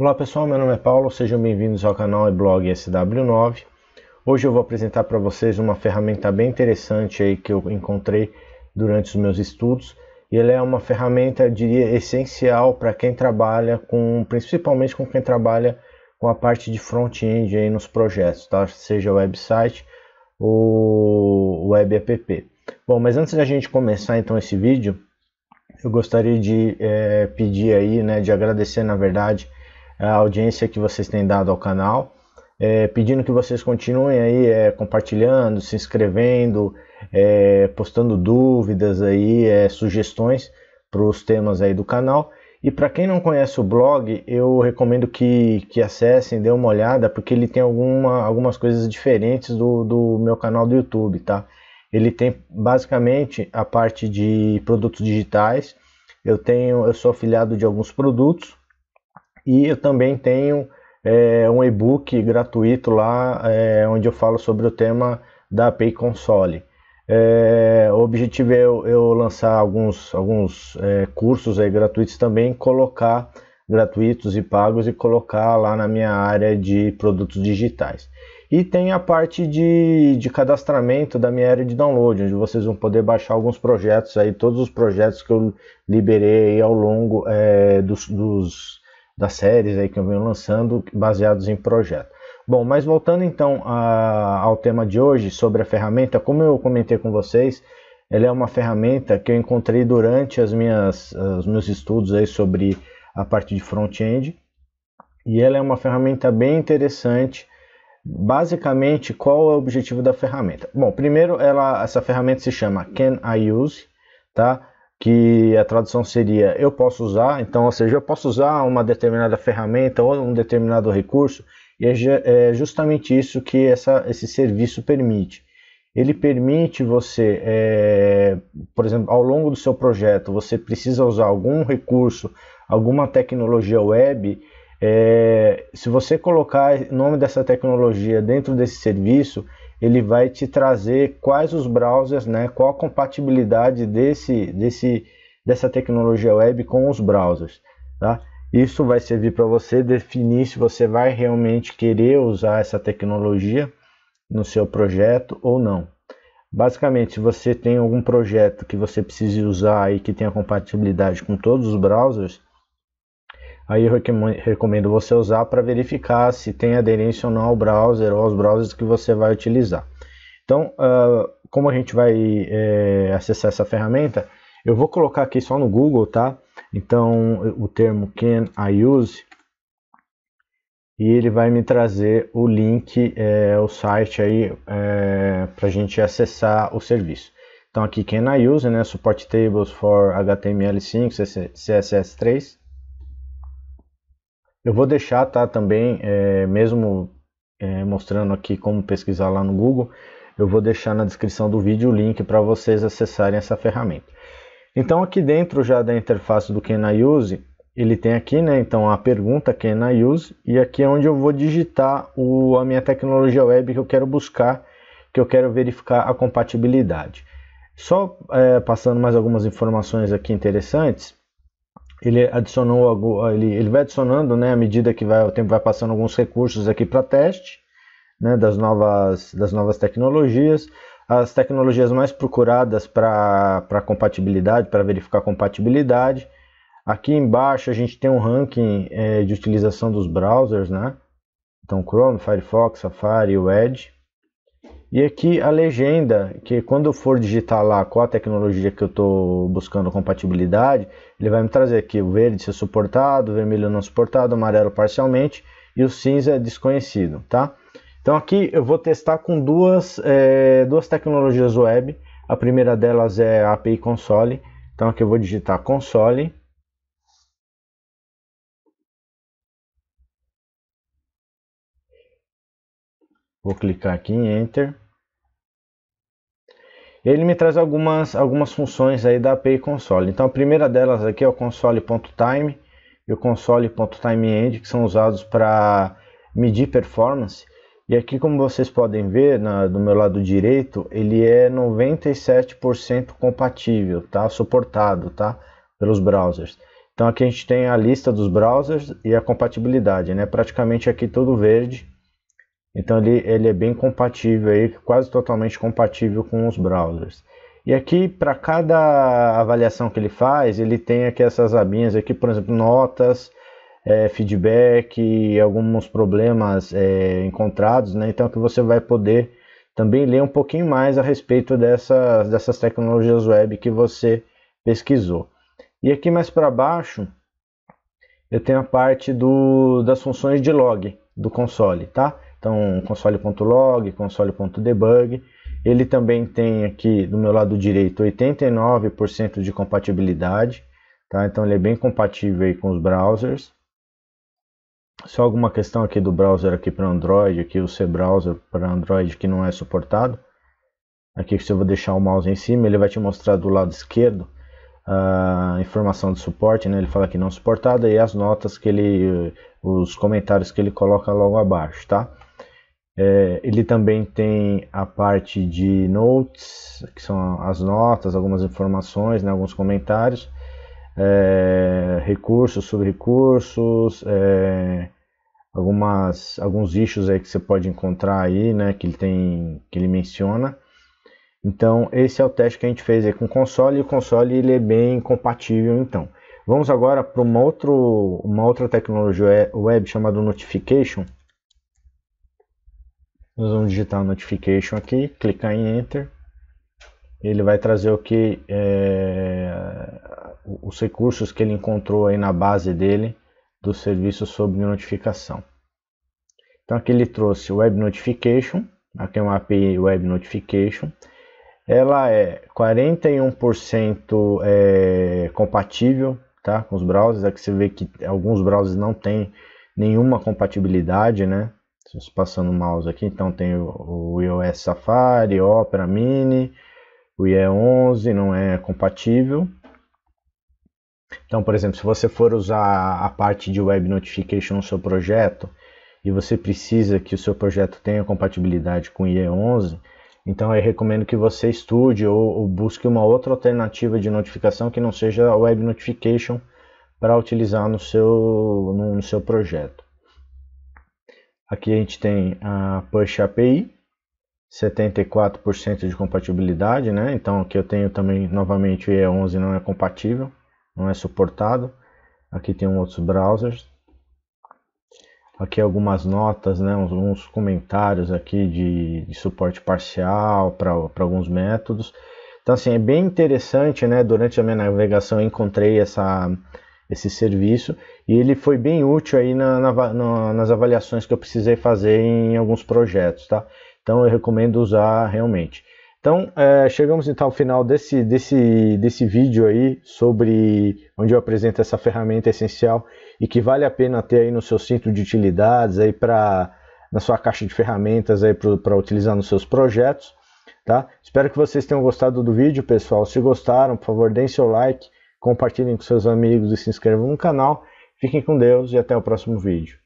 Olá pessoal, meu nome é Paulo, sejam bem-vindos ao canal e blog SW9. Hoje eu vou apresentar para vocês uma ferramenta bem interessante aí que eu encontrei durante os meus estudos. E ela é uma ferramenta, eu diria, essencial para quem trabalha com, principalmente com quem trabalha com a parte de front-end aí nos projetos, tá? Seja website ou web app. Bom, mas antes da gente começar então esse vídeo, eu gostaria de é, pedir aí, né, de agradecer na verdade a audiência que vocês têm dado ao canal. É, pedindo que vocês continuem aí é, compartilhando, se inscrevendo, é, postando dúvidas aí, é, sugestões para os temas aí do canal. E para quem não conhece o blog, eu recomendo que, que acessem, dê uma olhada, porque ele tem alguma, algumas coisas diferentes do, do meu canal do YouTube, tá? Ele tem basicamente a parte de produtos digitais. Eu tenho, eu sou afiliado de alguns produtos e eu também tenho é, um e-book gratuito lá, é, onde eu falo sobre o tema da API Console. É, o objetivo é eu, eu lançar alguns, alguns cursos aí gratuitos também, colocar gratuitos e pagos e colocar lá na minha área de produtos digitais. E tem a parte de, de cadastramento da minha área de download, onde vocês vão poder baixar alguns projetos aí, todos os projetos que eu liberei ao longo dos, dos das séries aí que eu venho lançando, baseados em projeto. Bom, mas voltando então a, ao tema de hoje sobre a ferramenta, como eu comentei com vocês, ela é uma ferramenta que eu encontrei durante as minhas, os meus estudos aí sobre a parte de front-end e ela é uma ferramenta bem interessante. Basicamente, qual é o objetivo da ferramenta? Bom, primeiro, ela, essa ferramenta se chama Can I Use, tá? que a tradução seria eu posso usar, então, ou seja, eu posso usar uma determinada ferramenta ou um determinado recurso, e é, é justamente isso que essa, esse serviço permite. Ele permite você, é, por exemplo, ao longo do seu projeto, você precisa usar algum recurso, alguma tecnologia web. É, se você colocar o nome dessa tecnologia dentro desse serviço, ele vai te trazer quais os browsers, né, qual a compatibilidade desse, desse, dessa tecnologia web com os browsers. Tá? Isso vai servir para você definir se você vai realmente querer usar essa tecnologia no seu projeto ou não. Basicamente, se você tem algum projeto que você precise usar e que tenha compatibilidade com todos os browsers, aí eu recomendo você usar para verificar se tem aderência ou não ao browser ou aos browsers que você vai utilizar. Então, uh, como a gente vai é, acessar essa ferramenta, eu vou colocar aqui só no Google, tá? Então, o termo Can I Use? E ele vai me trazer o link, é, o site aí, é, eh, para a gente acessar o serviço. Então, aqui Can I Use, né? Support Tables for HTML5, CSS3. Eu vou deixar, tá, também, é, mesmo é, mostrando aqui como pesquisar lá no Google, eu vou deixar na descrição do vídeo o link para vocês acessarem essa ferramenta. Então aqui dentro já da interface do Can I Use, ele tem aqui, né, então a pergunta Can I Use e aqui é onde eu vou digitar o, a minha tecnologia web que eu quero buscar, que eu quero verificar a compatibilidade. Só é, passando mais algumas informações aqui interessantes, ele adicionou ele, ele vai adicionando né à medida que vai o tempo vai passando alguns recursos aqui para teste né das novas das novas tecnologias as tecnologias mais procuradas para compatibilidade para verificar compatibilidade aqui embaixo a gente tem um ranking é, de utilização dos browsers né então Chrome Firefox Safari o Edge e aqui a legenda, que quando eu for digitar lá qual a tecnologia que eu estou buscando compatibilidade, ele vai me trazer aqui o verde ser suportado, o vermelho não suportado, amarelo parcialmente e o cinza desconhecido, tá? Então aqui eu vou testar com duas, é, duas tecnologias web. A primeira delas é a API console. Então aqui eu vou digitar console. Vou clicar aqui em Enter. Ele me traz algumas, algumas funções aí da API console. Então a primeira delas aqui é o console.time e o console.timeend, que são usados para medir performance. E aqui como vocês podem ver, na, do meu lado direito, ele é 97% compatível, tá? Suportado, tá? Pelos browsers. Então aqui a gente tem a lista dos browsers e a compatibilidade, né? Praticamente aqui todo verde então ele, ele é bem compatível, aí, quase totalmente compatível com os browsers. E aqui, para cada avaliação que ele faz, ele tem aqui essas abinhas aqui, por exemplo, notas, é, feedback, alguns problemas é, encontrados, né? Então que você vai poder também ler um pouquinho mais a respeito dessas, dessas tecnologias web que você pesquisou. E aqui mais para baixo, eu tenho a parte do, das funções de log do console, tá? Então, console.log, console.debug. Ele também tem aqui do meu lado direito 89% de compatibilidade, tá? Então ele é bem compatível aí com os browsers. Só alguma questão aqui do browser aqui para Android, aqui o C browser para Android que não é suportado. Aqui se eu vou deixar o mouse em cima, ele vai te mostrar do lado esquerdo a ah, informação de suporte, né? Ele fala que não suportada e as notas que ele os comentários que ele coloca logo abaixo, tá? É, ele também tem a parte de notes, que são as notas, algumas informações, né, alguns comentários, é, recursos, sobre é, algumas alguns issues aí que você pode encontrar aí, né, que ele tem, que ele menciona. Então esse é o teste que a gente fez aí com o console e o console ele é bem compatível então. Vamos agora para uma, uma outra tecnologia é web chamada Notification nós vamos digitar notification aqui, clicar em enter. Ele vai trazer o que é, os recursos que ele encontrou aí na base dele do serviço sobre notificação. Então aqui ele trouxe Web Notification, aqui é uma API Web Notification. Ela é 41% é, compatível tá, com os browsers, aqui é você vê que alguns browsers não têm nenhuma compatibilidade, né? passando o mouse aqui, então tem o, iOS Safari, Opera Mini, o IE 11 não é compatível. Então, por exemplo, se você for usar a parte de Web Notification no seu projeto e você precisa que o seu projeto tenha compatibilidade com o IE 11, então eu recomendo que você estude ou, ou busque uma outra alternativa de notificação que não seja a Web Notification para utilizar no seu, no, no seu projeto. Aqui a gente tem a Push API, 74% de compatibilidade, né? Então aqui eu tenho também, novamente, o IE11 não é compatível, não é suportado. Aqui tem outros browsers. Aqui algumas notas, né? Uns, uns comentários aqui de, de suporte parcial para alguns métodos. Então assim, é bem interessante, né? Durante a minha navegação eu encontrei essa esse serviço e ele foi bem útil aí na, na, na, nas avaliações que eu precisei fazer em alguns projetos, tá? Então eu recomendo usar realmente. Então é, chegamos então ao final desse, desse, desse vídeo aí sobre onde eu apresento essa ferramenta essencial e que vale a pena ter aí no seu cinto de utilidades aí para na sua caixa de ferramentas aí para utilizar nos seus projetos, tá? Espero que vocês tenham gostado do vídeo, pessoal. Se gostaram, por favor, deem seu like compartilhem com seus amigos e se inscrevam no canal. Fiquem com Deus e até o próximo vídeo.